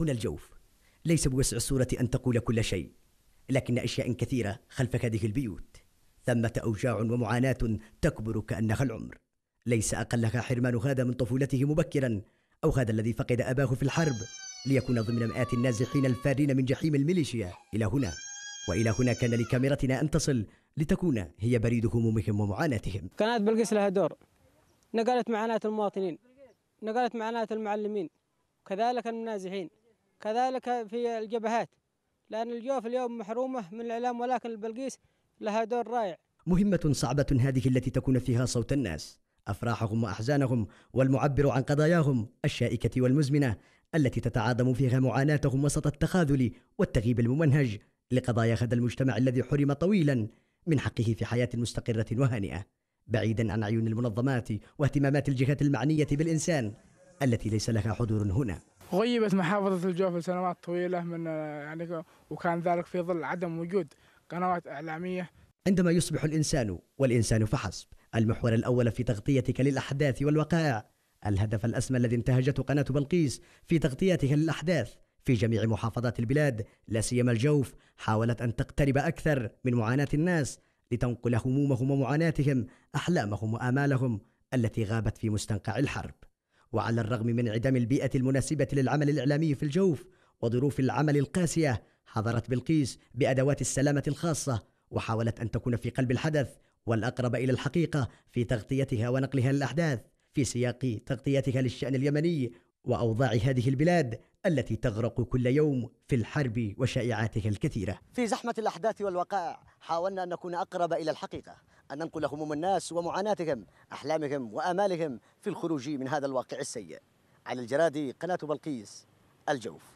هنا الجوف ليس بوسع الصورة أن تقول كل شيء لكن أشياء كثيرة خلف هذه البيوت ثمة أوجاع ومعاناة تكبر كأنها العمر ليس أقلها حرمان هذا من طفولته مبكرا أو هذا الذي فقد أباه في الحرب ليكون ضمن مئات النازحين الفارين من جحيم الميليشيا إلى هنا وإلى هنا كان لكاميرتنا أن تصل لتكون هي بريد همومهم ومعاناتهم قناة بلقيس لها دور نقلت معاناة المواطنين نقلت معاناة المعلمين كذلك النازحين كذلك في الجبهات لأن الجوف اليوم محرومة من الإعلام ولكن البلقيس لها دور رائع مهمة صعبة هذه التي تكون فيها صوت الناس أفراحهم وأحزانهم والمعبر عن قضاياهم الشائكة والمزمنة التي تتعاظم فيها معاناتهم وسط التخاذل والتغيب الممنهج لقضايا هذا المجتمع الذي حرم طويلا من حقه في حياة مستقرة وهانئة بعيدا عن عيون المنظمات واهتمامات الجهات المعنية بالإنسان التي ليس لها حضور هنا غيبت محافظة الجوف لسنوات طويلة من يعني وكان ذلك في ظل عدم وجود قنوات إعلامية عندما يصبح الإنسان والإنسان فحسب المحور الأول في تغطيتك للأحداث والوقائع الهدف الأسمى الذي انتهجته قناة بلقيس في تغطيتها للأحداث في جميع محافظات البلاد لا سيما الجوف حاولت أن تقترب أكثر من معاناة الناس لتنقل همومهم ومعاناتهم أحلامهم وآمالهم التي غابت في مستنقع الحرب وعلى الرغم من انعدام البيئة المناسبة للعمل الإعلامي في الجوف وظروف العمل القاسية حضرت بلقيس بأدوات السلامة الخاصة وحاولت أن تكون في قلب الحدث والأقرب إلى الحقيقة في تغطيتها ونقلها للأحداث في سياق تغطيتها للشأن اليمني وأوضاع هذه البلاد التي تغرق كل يوم في الحرب وشائعاتها الكثيرة في زحمة الأحداث والوقائع حاولنا أن نكون أقرب إلى الحقيقة أن ننقل هموم الناس ومعاناتهم أحلامهم وآمالهم في الخروج من هذا الواقع السيء على الجرادي قناة بلقيس الجوف